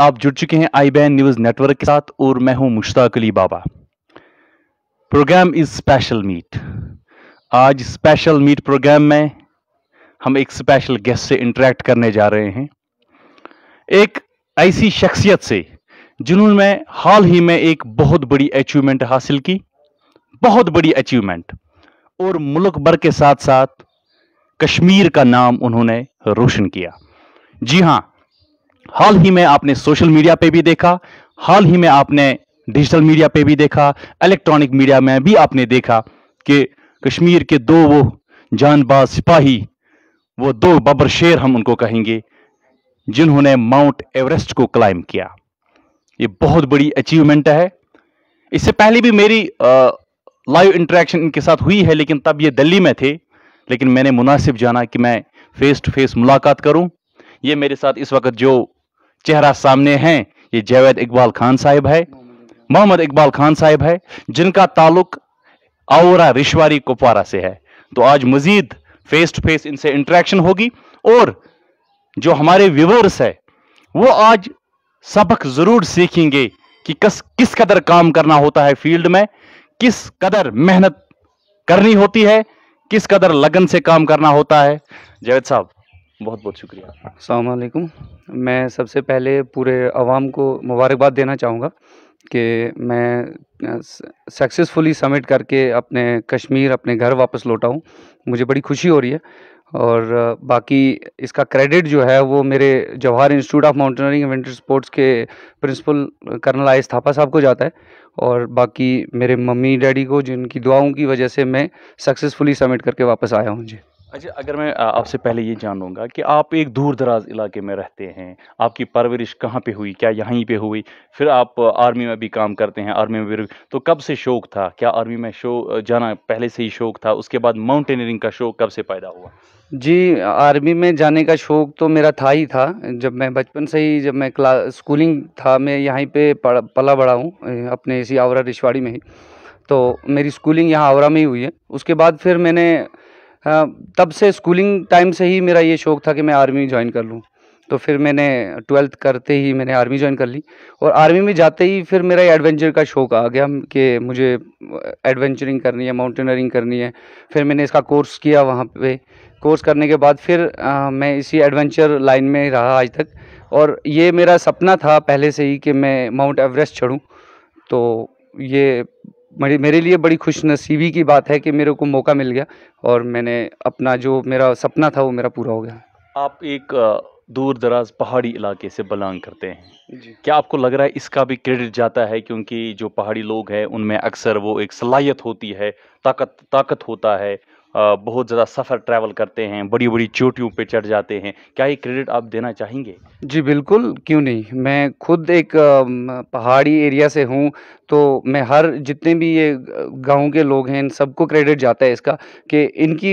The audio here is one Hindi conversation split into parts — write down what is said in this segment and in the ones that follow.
आप जुड़ चुके हैं आई बैन न्यूज नेटवर्क के साथ और मैं हूं Mushtaq Ali Baba program is special meet आज स्पेशल मीट प्रोग्राम में हम एक स्पेशल गेस्ट से इंटरेक्ट करने जा रहे हैं एक ऐसी शख्सियत से जिन्होंने हाल ही में एक बहुत बड़ी अचीवमेंट हासिल की बहुत बड़ी अचीवमेंट और मुल्क भर के साथ साथ कश्मीर का नाम उन्होंने रोशन किया जी हां हाल ही में आपने सोशल मीडिया पे भी देखा हाल ही में आपने डिजिटल मीडिया पे भी देखा इलेक्ट्रॉनिक मीडिया में भी आपने देखा कि कश्मीर के दो वो जानबाज सिपाही वो दो बबर शेर हम उनको कहेंगे जिन्होंने माउंट एवरेस्ट को क्लाइम किया ये बहुत बड़ी अचीवमेंट है इससे पहले भी मेरी लाइव इंटरेक्शन इनके साथ हुई है लेकिन तब ये दिल्ली में थे लेकिन मैंने मुनासिब जाना कि मैं फेस टू फेस मुलाकात करूं ये मेरे साथ इस वक्त जो चेहरा सामने है ये जावेद इकबाल खान साहब है मोहम्मद इकबाल खान साहब है जिनका ताल्लुक आउरा रिशवारी कुपवारा से है तो आज मजीद फेस टू फेस इनसे इंटरेक्शन होगी और जो हमारे व्यूवर्स है वो आज सबक ज़रूर सीखेंगे कि कस किस कदर काम करना होता है फील्ड में किस कदर मेहनत करनी होती है किस कदर लगन से काम करना होता है जावेद साहब बहुत बहुत शुक्रिया अलमैकम मैं सबसे पहले पूरे आवाम को मुबारकबाद देना चाहूँगा कि मैं सक्सेसफुली समिट करके अपने कश्मीर अपने घर वापस लौटा हूँ मुझे बड़ी खुशी हो रही है और बाकी इसका क्रेडिट जो है वो मेरे Jawahar institute of mountaineering and winter sports के प्रिंसिपल कर्नल आयस थापा साहब को जाता है और बाकी मेरे मम्मी डैडी को जिनकी दुआओं की वजह से मैं सक्सेसफुली समिट करके वापस आया हूँ जी अच्छा अगर मैं आपसे पहले ये जान लूँगा कि आप एक दूर दराज इलाके में रहते हैं आपकी परवरिश कहाँ पे हुई क्या यहीं पे हुई फिर आप आर्मी में भी काम करते हैं आर्मी में भी तो कब से शौक़ था क्या आर्मी में शो जाना पहले से ही शौक़ था उसके बाद माउंटेनियरिंग का शौक़ कब से पैदा हुआ जी आर्मी में जाने का शौक़ तो मेरा था ही था जब मैं बचपन से ही जब मैं क्ला स्कूलिंग था मैं यहीं पर पला बड़ा हूँ अपने इसी आवरा रिशवाड़ी में ही तो मेरी स्कूलिंग यहाँ आवरा में ही हुई है उसके बाद फिर मैंने तब से स्कूलिंग टाइम से ही मेरा ये शौक़ था कि मैं आर्मी ज्वाइन कर लूँ तो फिर मैंने ट्वेल्थ करते ही मैंने आर्मी ज्वाइन कर ली और आर्मी में जाते ही फिर मेरा एडवेंचर का शौक़ आ गया कि मुझे एडवेंचरिंग करनी है माउंटेनरिंग करनी है फिर मैंने इसका कोर्स किया वहाँ पे कोर्स करने के बाद फिर आ, मैं इसी एडवेंचर लाइन में रहा आज तक और ये मेरा सपना था पहले से ही कि मैं माउंट एवरेस्ट चढ़ूँ तो ये मेरे मेरे लिए बड़ी खुश नसीबी की बात है कि मेरे को मौका मिल गया और मैंने अपना जो मेरा सपना था वो मेरा पूरा हो गया आप एक दूर दराज पहाड़ी इलाके से बिलोंग करते हैं जी। क्या आपको लग रहा है इसका भी क्रेडिट जाता है क्योंकि जो पहाड़ी लोग हैं उनमें अक्सर वो एक सलाहियत होती है ताकत ताकत होता है बहुत ज़्यादा सफ़र ट्रैवल करते हैं बड़ी बड़ी चोटियों पे चढ़ जाते हैं क्या ये क्रेडिट आप देना चाहेंगे जी बिल्कुल क्यों नहीं मैं खुद एक पहाड़ी एरिया से हूँ तो मैं हर जितने भी ये गांव के लोग हैं इन सबको क्रेडिट जाता है इसका कि इनकी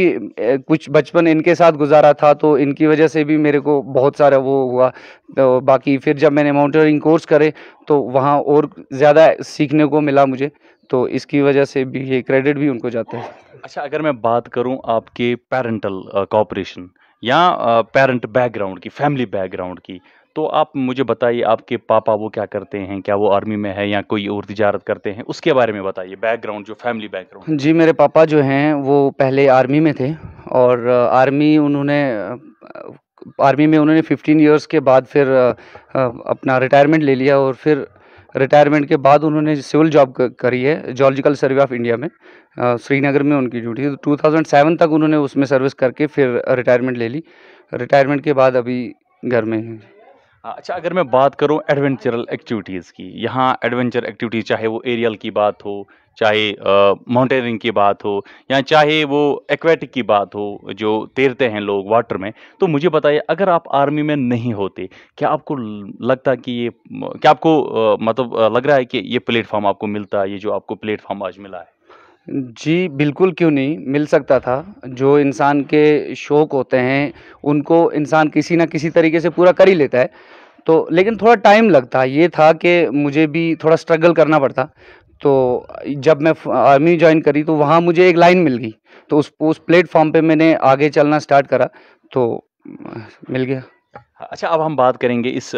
कुछ बचपन इनके साथ गुजारा था तो इनकी वजह से भी मेरे को बहुत सारा वो हुआ तो बाकी फिर जब मैंने माउंटेनरिंग कोर्स करे तो वहाँ और ज़्यादा सीखने को मिला मुझे तो इसकी वजह से भी ये क्रेडिट भी उनको जाता है अच्छा अगर मैं बात करूं आपके पेरेंटल कॉपरेशन या पेरेंट बैकग्राउंड की फैमिली बैकग्राउंड की तो आप मुझे बताइए आपके पापा वो क्या करते हैं क्या वो आर्मी में है या कोई और तजारत करते हैं उसके बारे में बताइए बैकग्राउंड जो फैमिली बैकग्राउंड जी मेरे पापा जो हैं वो पहले आर्मी में थे और आर्मी उन्होंने आर्मी में उन्होंने 15 इयर्स के बाद फिर अपना रिटायरमेंट ले लिया और फिर रिटायरमेंट के बाद उन्होंने सिविल जॉब करी है जॉलॉजिकल सर्वे ऑफ इंडिया में श्रीनगर में उनकी ड्यूटी तो 2007 तक उन्होंने उसमें सर्विस करके फिर रिटायरमेंट ले ली रिटायरमेंट के बाद अभी घर में हैं अच्छा अगर मैं बात करूं एडवेंचरल एक्टिविटीज़ की यहाँ एडवेंचर एक्टिविटीज़ चाहे वो एरियल की बात हो चाहे माउंटेनरिंग की बात हो या चाहे वो एक्वेटिक की बात हो जो तैरते हैं लोग वाटर में तो मुझे बताइए अगर आप आर्मी में नहीं होते क्या आपको लगता कि ये क्या आपको मतलब लग रहा है कि ये प्लेटफॉर्म आपको मिलता है ये जो आपको प्लेटफॉर्म आज मिला है जी बिल्कुल क्यों नहीं मिल सकता था जो इंसान के शौक़ होते हैं उनको इंसान किसी ना किसी तरीके से पूरा कर ही लेता है तो लेकिन थोड़ा टाइम लगता है ये था कि मुझे भी थोड़ा स्ट्रगल करना पड़ता तो जब मैं आर्मी ज्वाइन करी तो वहाँ मुझे एक लाइन मिल गई तो उस उस प्लेटफॉर्म पे मैंने आगे चलना स्टार्ट करा तो मिल गया अच्छा अब हम बात करेंगे इस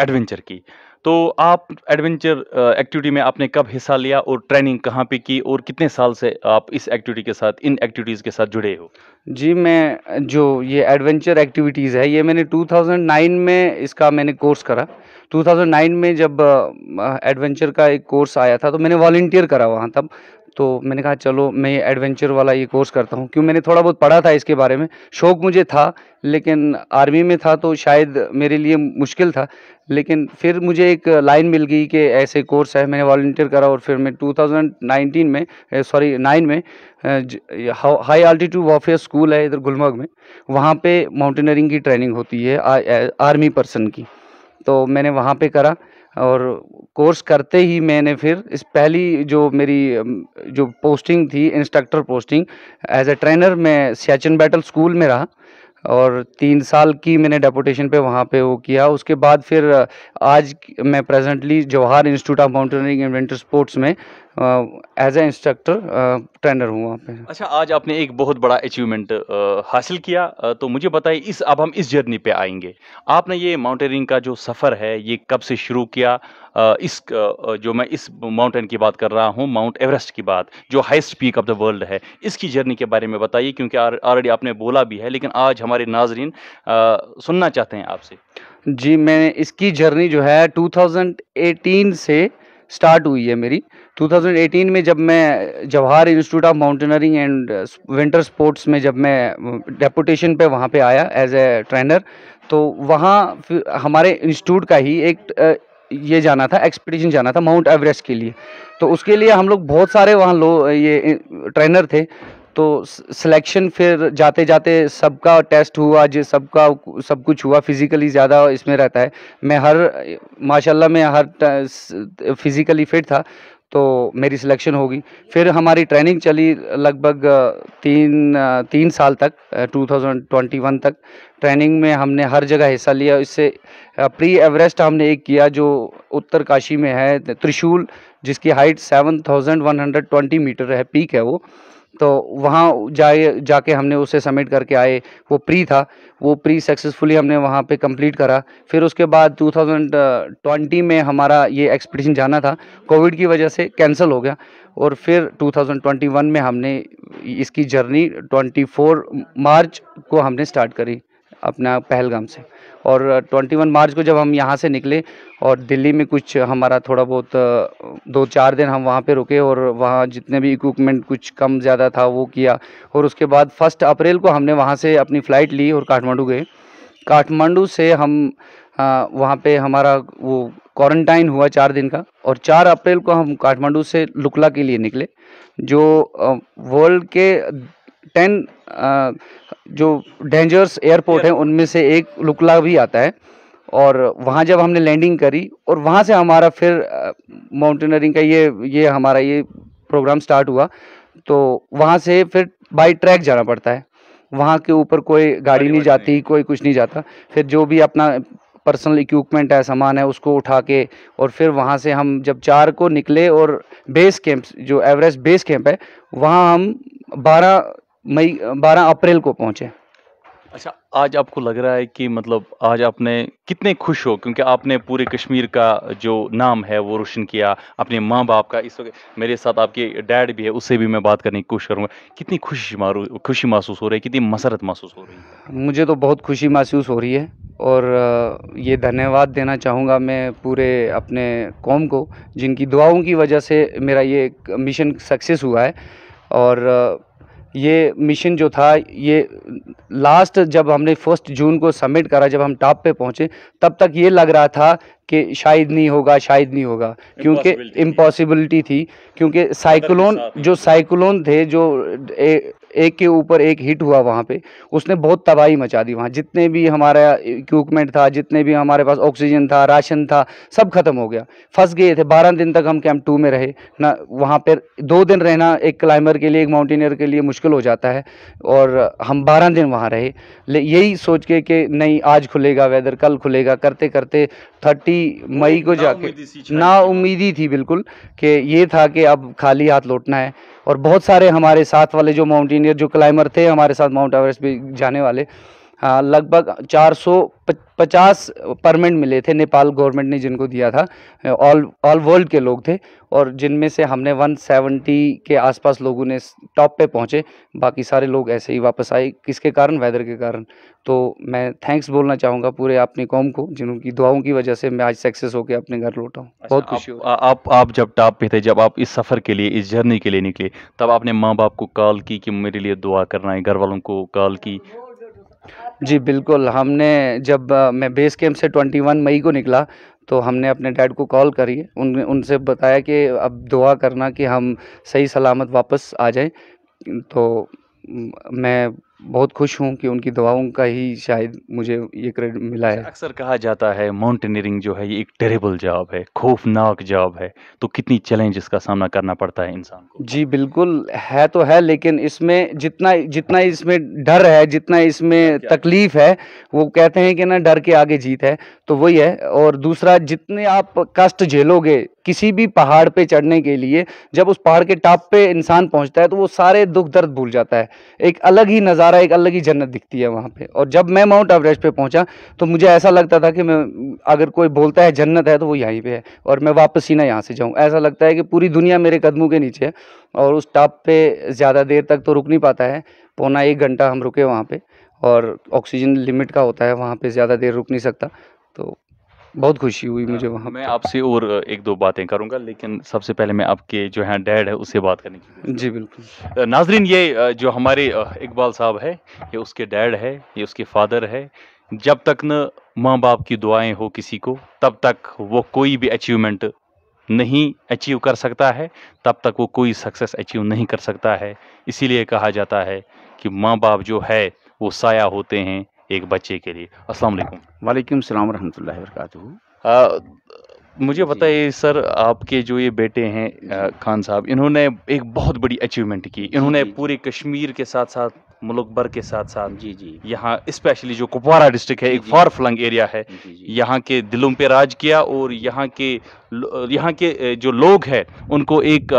एडवेंचर की तो आप एडवेंचर एक्टिविटी में आपने कब हिस्सा लिया और ट्रेनिंग कहाँ पे की और कितने साल से आप इस एक्टिविटी के साथ इन एक्टिविटीज़ के साथ जुड़े हो जी मैं जो ये एडवेंचर एक्टिविटीज़ है ये मैंने 2009 में इसका मैंने कोर्स करा 2009 में जब एडवेंचर का एक कोर्स आया था तो मैंने वॉल्टियर करा वहाँ तब तो मैंने कहा चलो मैं ये एडवेंचर वाला ये कोर्स करता हूँ क्यों मैंने थोड़ा बहुत पढ़ा था इसके बारे में शौक़ मुझे था लेकिन आर्मी में था तो शायद मेरे लिए मुश्किल था लेकिन फिर मुझे एक लाइन मिल गई कि ऐसे कोर्स है मैंने वॉल्टियर करा और फिर मैं 2019 में सॉरी नाइन में हाई आल्टीट्यूड वॉफेयर स्कूल है इधर गुलमर्ग में वहाँ पर माउंटेनरिंग की ट्रेनिंग होती है आ, आ, आर्मी पर्सन की तो मैंने वहाँ पर करा और कोर्स करते ही मैंने फिर इस पहली जो मेरी जो पोस्टिंग थी instructor posting as a trainer मैं सियाचिन बैटल स्कूल में रहा और तीन साल की मैंने डेपोटेशन पे वहाँ पे वो किया उसके बाद फिर आज मैं presently Jawahar institute of mountaineering and winter sports में एज ए इंस्ट्रक्टर ट्रेनर हूँ वहाँ पे अच्छा आज आपने एक बहुत बड़ा अचीवमेंट हासिल किया तो मुझे बताइए इस अब हम इस जर्नी पे आएंगे आपने ये माउंटेनिंग का जो सफ़र है ये कब से शुरू किया इस जो मैं इस माउंटेन की बात कर रहा हूँ माउंट एवरेस्ट की बात जो highest peak of the world है इसकी जर्नी के बारे में बताइए क्योंकि ऑलरेडी आपने बोला भी है लेकिन आज हमारे नाजरीन सुनना चाहते हैं आपसे जी मैं इसकी जर्नी जो है 2018 से स्टार्ट हुई है मेरी 2018 में जब मैं Jawahar institute of mountaineering and winter sports में जब मैं डेपुटेशन uh, पे वहाँ पे आया एज ए ट्रेनर तो वहाँ हमारे इंस्टीट्यूट का ही एक uh, ये जाना था एक्सपीडिशन जाना था माउंट एवरेस्ट के लिए तो उसके लिए हम लोग बहुत सारे वहाँ लोग ये ट्रेनर uh, थे तो सिलेक्शन फिर जाते जाते सबका टेस्ट हुआ जो सबका सब कुछ हुआ फिज़िकली ज़्यादा इसमें रहता है मैं हर माशाल्लाह मैं हर फिज़िकली फिट था तो मेरी सिलेक्शन होगी फिर हमारी ट्रेनिंग चली लगभग तीन तीन साल तक 2021 तक ट्रेनिंग में हमने हर जगह हिस्सा लिया इससे प्री एवरेस्ट हमने एक किया जो उत्तर काशी में है त्रिशूल जिसकी हाइट 7120 मीटर है पीक है वो तो वहाँ जाए जाके हमने उसे सबमिट करके आए वो प्री था वो प्री सक्सेसफुली हमने वहाँ पे कंप्लीट करा फिर उसके बाद 2020 में हमारा ये एक्सपीडिशन जाना था कोविड की वजह से कैंसिल हो गया और फिर 2021 में हमने इसकी जर्नी 24 मार्च को हमने स्टार्ट करी अपना पहलगाम से और 21 मार्च को जब हम यहाँ से निकले और दिल्ली में कुछ हमारा थोड़ा बहुत दो चार दिन हम वहाँ पे रुके और वहाँ जितने भी इक्विपमेंट कुछ कम ज़्यादा था वो किया और उसके बाद फर्स्ट अप्रैल को हमने वहाँ से अपनी फ़्लाइट ली और काठमांडू गए काठमांडू से हम वहाँ पे हमारा वो क्वारंटाइन हुआ चार दिन का और चार अप्रैल को हम काठमांडू से लुकला के लिए निकले जो वर्ल्ड के टेन जो डेंजर्स एयरपोर्ट हैं उनमें से एक लुकला भी आता है और वहाँ जब हमने लैंडिंग करी और वहाँ से हमारा फिर माउंटेनरिंग का ये ये हमारा ये प्रोग्राम स्टार्ट हुआ तो वहाँ से फिर बाई ट्रैक जाना पड़ता है वहाँ के ऊपर कोई गाड़ी नहीं जाती नहीं। कोई कुछ नहीं जाता फिर जो भी अपना पर्सनल इक्विपमेंट है सामान है उसको उठा के और फिर वहाँ से हम जब चार को निकले और बेस कैंप जो एवरेस्ट बेस कैंप है वहाँ हम बारह मई बारह अप्रैल को पहुंचे अच्छा आज आपको लग रहा है कि मतलब आज आपने कितने खुश हो क्योंकि आपने पूरे कश्मीर का जो नाम है वो रोशन किया अपने माँ बाप का इस वक्त मेरे साथ आपके डैड भी है उससे भी मैं बात करने की कोशिश करूँगा कितनी खुशी मारू खुशी महसूस हो रही है कितनी मसरत महसूस हो रही है मुझे तो बहुत खुशी महसूस हो रही है और ये धन्यवाद देना चाहूँगा मैं पूरे अपने कौम को जिनकी दुआओं की वजह से मेरा ये मिशन सक्सेस हुआ है और ये मिशन जो था ये लास्ट जब हमने फर्स्ट जून को सबमिट करा जब हम टॉप पे पहुंचे तब तक ये लग रहा था कि शायद नहीं होगा शायद नहीं होगा क्योंकि इम्पॉसिबिलिटी थी क्योंकि साइक्लोन जो साइक्लोन थे जो ए, एक के ऊपर एक हिट हुआ वहाँ पे उसने बहुत तबाही मचा दी वहाँ जितने भी हमारा इक्विपमेंट था जितने भी हमारे पास ऑक्सीजन था राशन था सब खत्म हो गया फंस गए थे बारह दिन तक हम कैंप टू में रहे ना वहाँ पर दो दिन रहना एक क्लाइंबर के लिए एक माउंटेनियर के लिए मुश्किल हो जाता है और हम बारह दिन वहाँ रहे यही सोच के कि नहीं आज खुलेगा वेदर कल खुलेगा करते करते थर्टी मई को जाके ना उम्मीदी थी बिल्कुल कि ये था कि अब खाली हाथ लौटना है और बहुत सारे हमारे साथ वाले जो माउंटेनियर जो क्लाइमर थे हमारे साथ माउंट एवरेस्ट भी जाने वाले हाँ, लगभग 450 परमिट मिले थे नेपाल गवर्नमेंट ने जिनको दिया था ऑल ऑल वर्ल्ड के लोग थे और जिनमें से हमने 170 के आसपास लोगों ने टॉप पे पहुंचे बाकी सारे लोग ऐसे ही वापस आए किसके कारण वेदर के कारण तो मैं थैंक्स बोलना चाहूँगा पूरे अपनी कौम को जिनकी दुआओं की वजह से मैं आज सक्सेस होकर अपने घर लौटा हूँ अच्छा, बहुत खुशी हो आप आप जब टॉप पे थे जब आप इस सफ़र के लिए इस जर्नी के लिए निकले तब आपने माँ बाप को कॉल की कि मेरे लिए दुआ करना है घर वालों को कॉल की जी बिल्कुल हमने जब मैं बेस कैंप से 21 मई को निकला तो हमने अपने डैड को कॉल करी उन उनसे बताया कि अब दुआ करना कि हम सही सलामत वापस आ जाएं तो मैं बहुत खुश हूँ कि उनकी दवाओं का ही शायद मुझे ये क्रेडिट मिला है अक्सर कहा जाता है माउंटेनियरिंग जो है ये एक टेरेबल जॉब है खौफनाक जॉब है तो कितनी चैलेंजेस का सामना करना पड़ता है इंसान को जी बिल्कुल है तो है लेकिन इसमें जितना जितना इसमें डर है जितना इसमें तकलीफ है वो कहते हैं कि ना डर के आगे जीत है तो वही है और दूसरा जितने आप कष्ट झेलोगे किसी भी पहाड़ पे चढ़ने के लिए जब उस पहाड़ के टॉप पे इंसान पहुंचता है तो वो सारे दुख दर्द भूल जाता है एक अलग ही नज़ारा सारा एक अलग ही जन्नत दिखती है वहाँ पे और जब मैं माउंट एवरेस्ट पे पहुँचा तो मुझे ऐसा लगता था कि मैं अगर कोई बोलता है जन्नत है तो वो यहीं पे है और मैं वापस ही ना यहाँ से जाऊँ ऐसा लगता है कि पूरी दुनिया मेरे कदमों के नीचे है और उस टॉप पे ज़्यादा देर तक तो रुक नहीं पाता है पौना एक घंटा हम रुके वहाँ पर और ऑक्सीजन लिमिट का होता है वहाँ पर ज़्यादा देर रुक नहीं सकता तो बहुत खुशी हुई हाँ, मुझे वहाँ मैं आपसे और एक दो बातें करूँगा लेकिन सबसे पहले मैं आपके जो है डैड है उससे बात करने की जी बिल्कुल नाजरीन ये जो हमारे इकबाल साहब है ये उसके डैड है ये उसके फादर है जब तक न माँ बाप की दुआएं हो किसी को तब तक वो कोई भी अचीवमेंट नहीं अचीव कर सकता है तब तक वो कोई सक्सेस अचीव नहीं कर सकता है इसीलिए कहा जाता है कि माँ बाप जो है वो साया होते हैं एक बच्चे के लिए असल वालेकुम वालेकुम सलाम मुझे पता है सर आपके जो ये बेटे हैं खान साहब इन्होंने एक बहुत बड़ी अचीवमेंट की इन्होंने पूरे कश्मीर के साथ साथ मुल्क भर के साथ साथ जी जी यहाँ स्पेशली जो कुपवारा डिस्ट्रिक्ट है एक फार फ्लंग एरिया है यहाँ के दिलों पे राज किया और यहाँ के यहाँ के जो लोग हैं उनको एक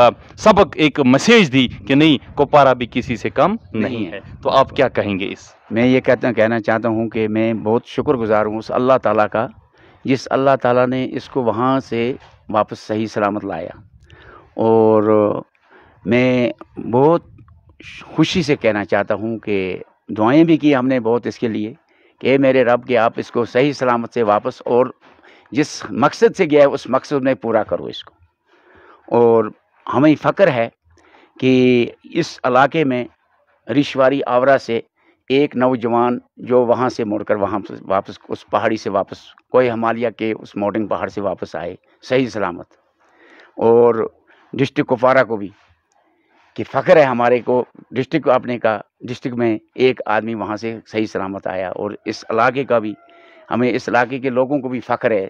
सबक एक मैसेज दी कि नहीं कुपवारा भी किसी से कम नहीं, नहीं है तो आप क्या कहेंगे इस मैं ये कहता कहना चाहता हूँ कि मैं बहुत शुक्रगुजार हूँ उस अल्लाह ताला का जिस अल्लाह ताला ने इसको वहाँ से वापस सही सलामत लाया और मैं बहुत खुशी से कहना चाहता हूँ कि दुआएं भी की हमने बहुत इसके लिए कि मेरे रब के आप इसको सही सलामत से वापस और जिस मकसद से गया है उस मकसद में पूरा करो इसको और हमें फ़क्र है कि इस इलाके में रिशवारी आवरा से एक नौजवान जो वहाँ से मुड़कर वहाँ वापस उस पहाड़ी से वापस कोई हमालिया के उस मोटिंग पहाड़ से वापस आए सही सलामत और डिस्ट्रिक्ट कुपवारा को भी कि फ़ख्र है हमारे को डिस्ट्रिक्ट अपने का डिस्ट्रिक्ट में एक आदमी वहाँ से सही सलामत आया और इस इलाके का भी हमें इस इलाके के लोगों को भी फ़ख्र है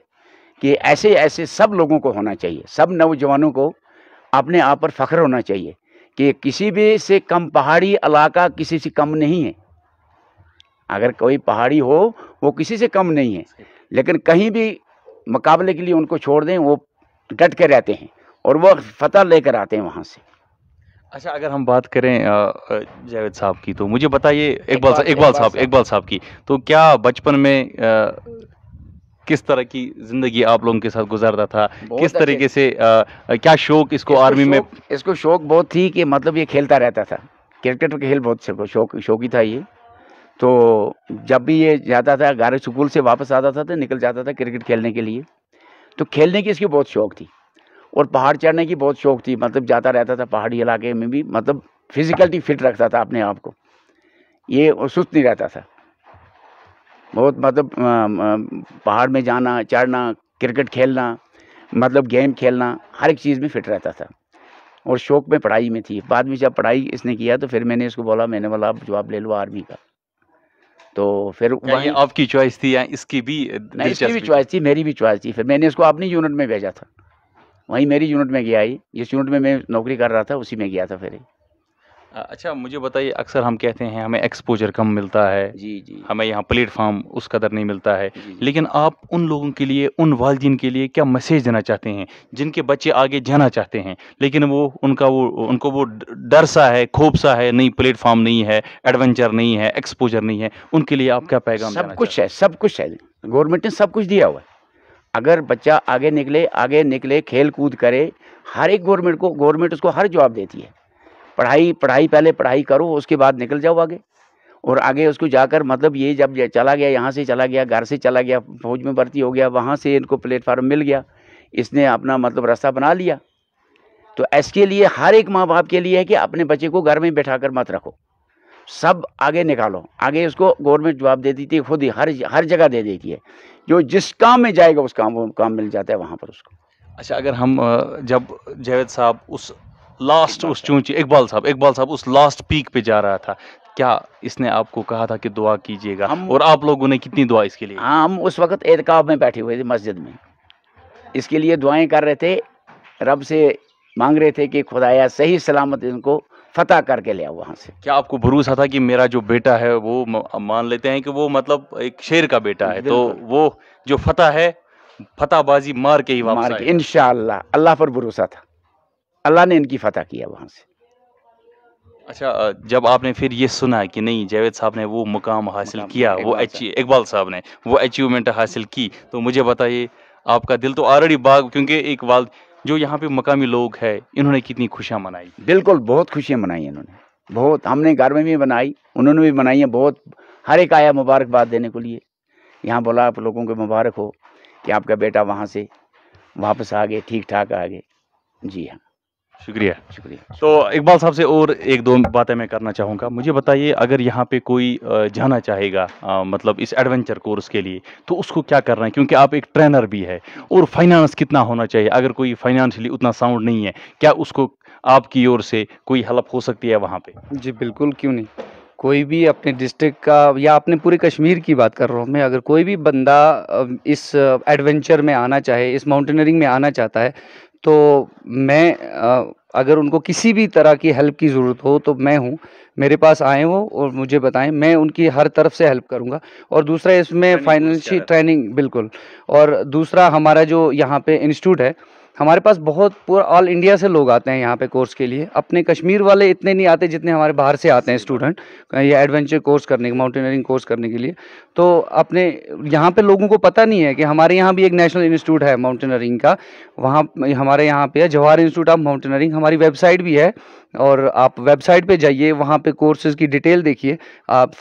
कि ऐसे ऐसे सब लोगों को होना चाहिए सब नौजवानों को अपने आप पर फ़ख्र होना चाहिए कि किसी भी से कम पहाड़ी इलाका किसी से कम नहीं है अगर कोई पहाड़ी हो वो किसी से कम नहीं है लेकिन कहीं भी मुकाबले के लिए उनको छोड़ दें वो डट के रहते हैं और वो फतह लेकर आते हैं वहाँ से अच्छा अगर हम बात करें जावेद साहब की तो मुझे बताइए इकबाल इकबाल साहब इकबाल साहब की तो क्या बचपन में आ, किस तरह की ज़िंदगी आप लोगों के साथ गुजारता था किस तरीके से आ, क्या शौक इसको आर्मी में इसको शौक बहुत थी कि मतलब ये खेलता रहता था क्रिकेट खेल बहुत शौक शौकी था ये तो जब भी ये जाता था गारे स्कूल से वापस आता था तो निकल जाता था क्रिकेट खेलने के लिए तो खेलने की इसकी बहुत शौक़ थी और पहाड़ चढ़ने की बहुत शौक़ थी मतलब जाता रहता था पहाड़ी इलाके में भी मतलब फिजिकली फिट रखता था अपने आप को ये सुस्त नहीं रहता था बहुत मतलब पहाड़ में जाना चढ़ना क्रिकेट खेलना मतलब गेम खेलना हर एक चीज़ में फ़िट रहता था और शौक में पढ़ाई में थी बाद में जब पढ़ाई इसने किया तो फिर मैंने इसको बोला मैंने बोला आप जवाब ले लो आर्मी का तो फिर वहीं आपकी चॉइस थी या इसकी भी नहीं इसकी भी चॉइस थी मेरी भी चॉइस थी फिर मैंने इसको अपनी यूनिट में भेजा था वहीं मेरी यूनिट में गया ही जिस यूनिट में मैं नौकरी कर रहा था उसी में गया था फिर अच्छा मुझे बताइए अक्सर हम कहते हैं हमें एक्सपोजर कम मिलता है जी जी हमें यहाँ प्लेटफार्म उस कदर नहीं मिलता है लेकिन आप उन लोगों के लिए उन वालदेन के लिए क्या मैसेज देना चाहते हैं जिनके बच्चे आगे जाना चाहते हैं लेकिन वो उनका वो उनको वो डर सा है खोफ सा है नहीं प्लेटफार्म नहीं है एडवेंचर नहीं है एक्सपोजर नहीं है उनके लिए आप क्या पैगाम सब कुछ है सब कुछ है गवर्नमेंट ने सब कुछ दिया हुआ है अगर बच्चा आगे निकले आगे निकले खेल कूद करे हर एक गवर्नमेंट को गवर्नमेंट उसको हर जॉब देती है पढ़ाई पढ़ाई पहले पढ़ाई करो उसके बाद निकल जाओ आगे और आगे उसको जाकर मतलब ये जब चला गया यहाँ से चला गया घर से चला गया फौज में भर्ती हो गया वहाँ से इनको प्लेटफार्म मिल गया इसने अपना मतलब रास्ता बना लिया तो इसके लिए हर एक माँ बाप के लिए है कि अपने बच्चे को घर में बैठा कर मत रखो सब आगे निकालो आगे उसको गवर्नमेंट जवाब दे देती है खुद ही हर हर जगह दे देती है जो जिस काम में जाएगा उस काम काम मिल जाता है वहाँ पर उसको अच्छा अगर हम जब जावेद साहब उस लास्ट उस चूंची इकबाल साहब इकबाल साहब उस लास्ट पीक पे जा रहा था क्या इसने आपको कहा था कि दुआ कीजिएगा और आप लोगों ने कितनी दुआ इसके लिए हाँ हम उस वक्त एहतकाब में बैठे हुए थे मस्जिद में इसके लिए दुआएं कर रहे थे रब से मांग रहे थे कि खुदाया सही सलामत इनको फतेह करके ले आओ वहाँ से क्या आपको भरोसा था कि मेरा जो बेटा है वो मान लेते हैं कि वो मतलब एक शेर का बेटा है तो वो जो फतेह है फतेहबाजी मार के ही मार के इन अल्लाह पर भरोसा था अल्लाह ने इनकी फतह किया वहाँ से अच्छा जब आपने फिर ये सुना कि नहीं जावेद साहब ने वो मुकाम हासिल किया वो इकबाल साहब ने वो अचीवमेंट हासिल की तो मुझे बताइए आपका दिल तो ऑलरेडी बाग क्योंकि एक बाल जो यहाँ पे मकामी लोग हैं इन्होंने कितनी खुशियाँ मनाई बिल्कुल बहुत खुशियाँ मनाई इन्होंने बहुत हमने घर में भी मनाई उन्होंने भी मनाई है बहुत हर एक आया मुबारकबाद देने के लिए यहाँ बोला आप लोगों को मुबारक हो कि आपका बेटा वहाँ से वापस आ गए ठीक ठाक आ गए जी हाँ शुक्रिया शुक्रिया तो इकबाल साहब से और एक दो बातें मैं करना चाहूँगा मुझे बताइए अगर यहाँ पे कोई जाना चाहेगा आ, मतलब इस एडवेंचर कोर्स के लिए तो उसको क्या करना है क्योंकि आप एक ट्रेनर भी है और फाइनेंस कितना होना चाहिए अगर कोई फाइनेंशियली उतना साउंड नहीं है क्या उसको आपकी ओर से कोई हेल्प हो सकती है वहाँ पर जी बिल्कुल क्यों नहीं कोई भी अपने डिस्ट्रिक्ट का या अपने पूरे कश्मीर की बात कर रहा हूँ मैं अगर कोई भी बंदा इस एडवेंचर में आना चाहे इस माउंटेनरिंग में आना चाहता है तो मैं अगर उनको किसी भी तरह की हेल्प की ज़रूरत हो तो मैं हूँ मेरे पास आए वो और मुझे बताएं मैं उनकी हर तरफ से हेल्प करूँगा और दूसरा इसमें फाइनेंशियल ट्रेनिंग बिल्कुल और दूसरा हमारा जो यहाँ पे इंस्टीट्यूट है हमारे पास बहुत पूरा ऑल इंडिया से लोग आते हैं यहाँ पे कोर्स के लिए अपने कश्मीर वाले इतने नहीं आते जितने हमारे बाहर से आते हैं स्टूडेंट या एडवेंचर कोर्स करने के माउंटेनियरिंग कोर्स करने के लिए तो अपने यहाँ पे लोगों को पता नहीं है कि हमारे यहाँ भी एक नेशनल इंस्टीट्यूट है माउंटेनरिंग का वहाँ हमारे यहाँ पे है जवाहर इंस्टीट्यूट ऑफ माउंटेनरिंग हमारी वेबसाइट भी है और आप वेबसाइट पे जाइए वहाँ पे कोर्सेज की डिटेल देखिए आप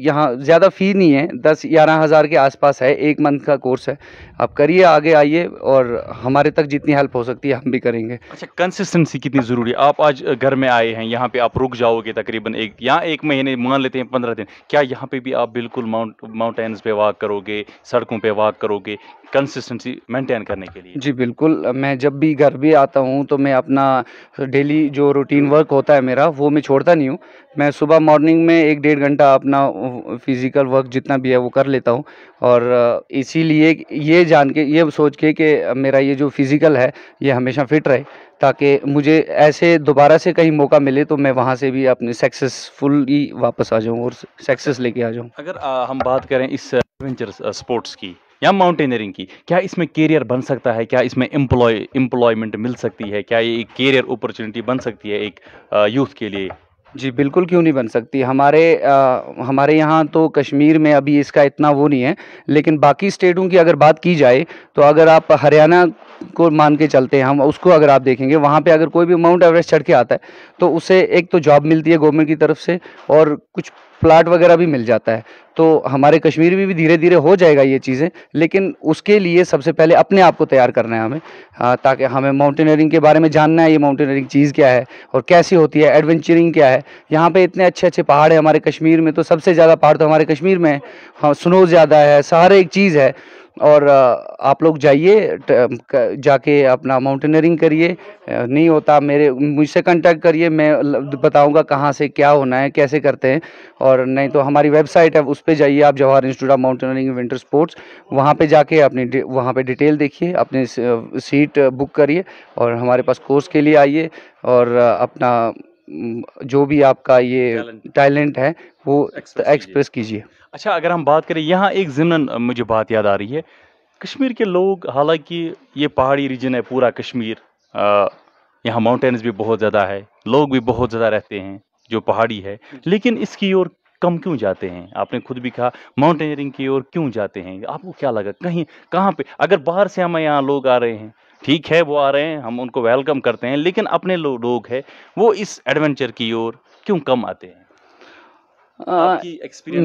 यहाँ ज़्यादा फ़ी नहीं है दस ग्यारह हज़ार के आसपास है एक मंथ का कोर्स है आप करिए आगे आइए और हमारे तक जितनी हेल्प हो सकती है हम भी करेंगे अच्छा कंसिस्टेंसी कितनी ज़रूरी है आप आज घर में आए हैं यहाँ पे आप रुक जाओगे तकरीबन एक यहाँ एक महीने मान लेते हैं पंद्रह दिन क्या यहाँ पे भी आप बिल्कुल माउंट माउंटेन्स पे वॉक करोगे सड़कों पे वॉक करोगे कंसिस्टेंसी मेंटेन करने के लिए जी बिल्कुल मैं जब भी घर भी आता हूँ तो मैं अपना डेली जो रूटीन वर्क होता है मेरा वो मैं छोड़ता नहीं हूँ मैं सुबह मॉर्निंग में एक डेढ़ घंटा अपना फिज़िकल वर्क जितना भी है वो कर लेता हूँ और इसीलिए ये जान के ये सोच के कि मेरा ये जो फिज़िकल है ये हमेशा फिट रहे ताकि मुझे ऐसे दोबारा से कहीं मौका मिले तो मैं वहाँ से भी अपने सक्सेसफुली वापस आ जाऊँ और सक्सेस लेके आ जाऊँ अगर आ, हम बात करें इस एडवेंचर स्पोर्ट्स की या माउंटेनियरिंग की क्या इसमें कैरियर बन सकता है क्या इसमें एम्प्लॉय एम्प्लॉयमेंट मिल सकती है क्या ये एक कैरियर अपॉर्चुनिटी बन सकती है एक यूथ के लिए जी बिल्कुल क्यों नहीं बन सकती हमारे आ, हमारे यहाँ तो कश्मीर में अभी इसका इतना वो नहीं है लेकिन बाकी स्टेटों की अगर बात की जाए तो अगर आप हरियाणा को मान के चलते हैं हम उसको अगर आप देखेंगे वहाँ पे अगर कोई भी माउंट एवरेस्ट चढ़ के आता है तो उसे एक तो जॉब मिलती है गवर्नमेंट की तरफ से और कुछ प्लाट वगैरह भी मिल जाता है तो हमारे कश्मीर में भी धीरे धीरे हो जाएगा ये चीज़ें लेकिन उसके लिए सबसे पहले अपने आप को तैयार करना है हमें हाँ, ताकि हमें माउंटेनियरिंग के बारे में जानना है ये माउंटेनियरिंग चीज़ क्या है और कैसी होती है एडवेंचरिंग क्या है यहाँ पे इतने अच्छे अच्छे पहाड़ है हमारे कश्मीर में तो सबसे ज़्यादा पहाड़ तो हमारे कश्मीर में है हाँ स्नो ज़्यादा है सारे एक चीज़ है और आप लोग जाइए जाके अपना माउंटेनियरिंग करिए नहीं होता मेरे मुझसे कांटेक्ट करिए मैं बताऊंगा कहाँ से क्या होना है कैसे करते हैं और नहीं तो हमारी वेबसाइट है उस पर जाइए आप Jawahar institute of mountaineering winter sports वहाँ पे जाके अपनी वहाँ पे डिटेल देखिए अपनी सीट बुक करिए और हमारे पास कोर्स के लिए आइए और अपना जो भी आपका ये टैलेंट है वो एक्सप्रेस कीजिए अच्छा अगर हम बात करें यहाँ एक ज़मन मुझे बात याद आ रही है कश्मीर के लोग हालांकि ये पहाड़ी रीजन है पूरा कश्मीर यहाँ माउंटेन्स भी बहुत ज़्यादा है लोग भी बहुत ज़्यादा रहते हैं जो पहाड़ी है लेकिन इसकी ओर कम क्यों जाते हैं आपने खुद भी कहा माउंटेनियरिंग की ओर क्यों जाते हैं आपको क्या लगा कहीं कहाँ पे अगर बाहर से हमें यहाँ लोग आ रहे हैं ठीक है वो आ रहे हैं हम उनको वेलकम करते हैं लेकिन अपने लो, लोग है वो इस एडवेंचर की ओर क्यों कम आते हैं आ,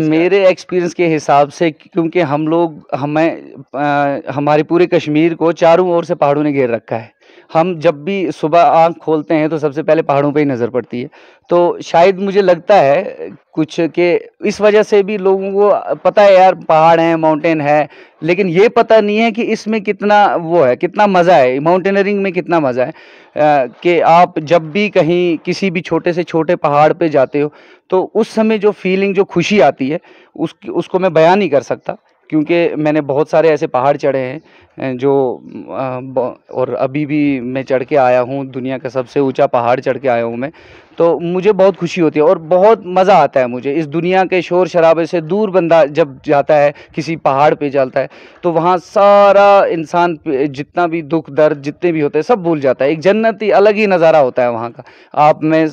मेरे एक्सपीरियंस के हिसाब से क्योंकि हम लोग हमें आ, हमारे पूरे कश्मीर को चारों ओर से पहाड़ों ने घेर रखा है हम जब भी सुबह आंख खोलते हैं तो सबसे पहले पहाड़ों पे ही नज़र पड़ती है तो शायद मुझे लगता है कुछ के इस वजह से भी लोगों को पता है यार पहाड़ हैं माउंटेन है लेकिन ये पता नहीं है कि इसमें कितना वो है कितना मज़ा है माउंटेनरिंग में कितना मज़ा है कि आप जब भी कहीं किसी भी छोटे से छोटे पहाड़ पर जाते हो तो उस समय जो फीलिंग जो खुशी आती है उस उसको मैं बयान नहीं कर सकता क्योंकि मैंने बहुत सारे ऐसे पहाड़ चढ़े हैं जो और अभी भी मैं चढ़ के आया हूँ दुनिया का सबसे ऊंचा पहाड़ चढ़ के आया हूँ मैं तो मुझे बहुत खुशी होती है और बहुत मज़ा आता है मुझे इस दुनिया के शोर शराबे से दूर बंदा जब जाता है किसी पहाड़ पे जाता है तो वहाँ सारा इंसान जितना भी दुख दर्द जितने भी होते हैं सब भूल जाता है एक जन्नत ही अलग ही नज़ारा होता है वहाँ का आप मैं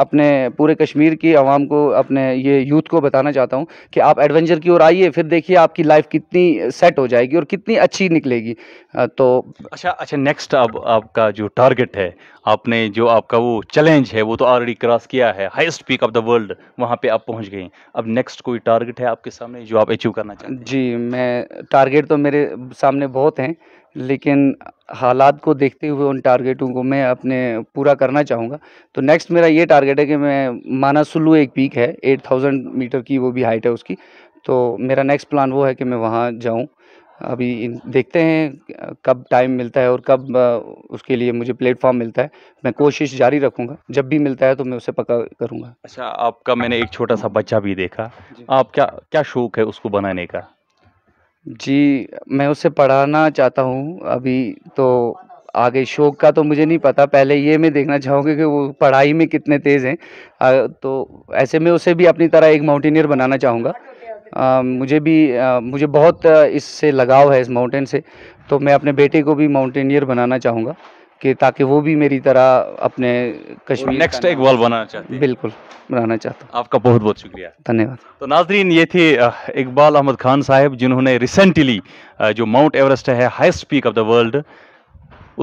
अपने पूरे कश्मीर की आवाम को अपने ये यूथ को बताना चाहता हूँ कि आप एडवेंचर की ओर आइए फिर देखिए आपकी लाइफ कितनी सेट हो जाएगी और कितनी अच्छी निकलेगी जाएगी तो अच्छा अच्छा नेक्स्ट अब आपका जो टारगेट है आपने जो आपका वो चैलेंज है वो तो ऑलरेडी क्रॉस किया है highest peak of the world वहाँ पे आप पहुँच गए अब नेक्स्ट कोई टारगेट है आपके सामने जो आप अचीव करना चाहते हैं जी मैं टारगेट तो मेरे सामने बहुत हैं लेकिन हालात को देखते हुए उन टारगेटों को मैं अपने पूरा करना चाहूँगा तो नेक्स्ट मेरा ये टारगेट है कि मैं मानासुल्लू एक पीक है एट थाउजेंड मीटर की वो भी हाइट है उसकी तो मेरा नेक्स्ट प्लान वो है कि मैं वहाँ जाऊँ अभी देखते हैं कब टाइम मिलता है और कब उसके लिए मुझे प्लेटफॉर्म मिलता है मैं कोशिश जारी रखूंगा जब भी मिलता है तो मैं उसे पक्का करूंगा अच्छा आपका मैंने एक छोटा सा बच्चा भी देखा आप क्या क्या शौक़ है उसको बनाने का जी मैं उसे पढ़ाना चाहता हूँ अभी तो आगे शौक का तो मुझे नहीं पता पहले ये मैं देखना चाहूँगी कि वो पढ़ाई में कितने तेज़ हैं तो ऐसे में उसे भी अपनी तरह एक माउंटेनियर बनाना चाहूँगा आ, मुझे भी आ, मुझे बहुत इससे लगाव है इस माउंटेन से तो मैं अपने बेटे को भी माउंटेनियर बनाना चाहूँगा कि ताकि वो भी मेरी तरह अपने कश्मीर नेक्स्ट एक वॉल बनाना चाहते बिल्कुल बनाना चाहता हूँ आपका बहुत बहुत शुक्रिया धन्यवाद तो नाजरीन ये थे इकबाल अहमद खान साहब जिन्होंने रिसेंटली जो माउंट एवरेस्ट है highest peak of the world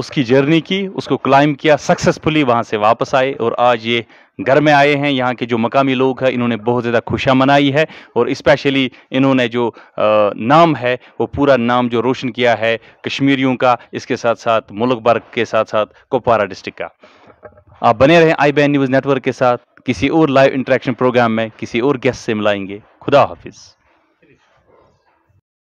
उसकी जर्नी की उसको क्लाइंब किया सक्सेसफुली वहाँ से वापस आए और आज ये घर में आए हैं यहाँ के जो मकामी लोग हैं इन्होंने बहुत ज़्यादा खुशियाँ मनाई है और इस्पेशली इन्होंने जो नाम है वो पूरा नाम जो रोशन किया है कश्मीरियों का इसके साथ साथ मुल्क भर के साथ साथ कुपवारा डिस्ट्रिक्ट का आप बने रहें आई बी न्यूज़ नेटवर्क के साथ किसी और लाइव इंटरेक्शन प्रोग्राम में किसी और गेस्ट से मिलाएंगे खुदा हाफिज़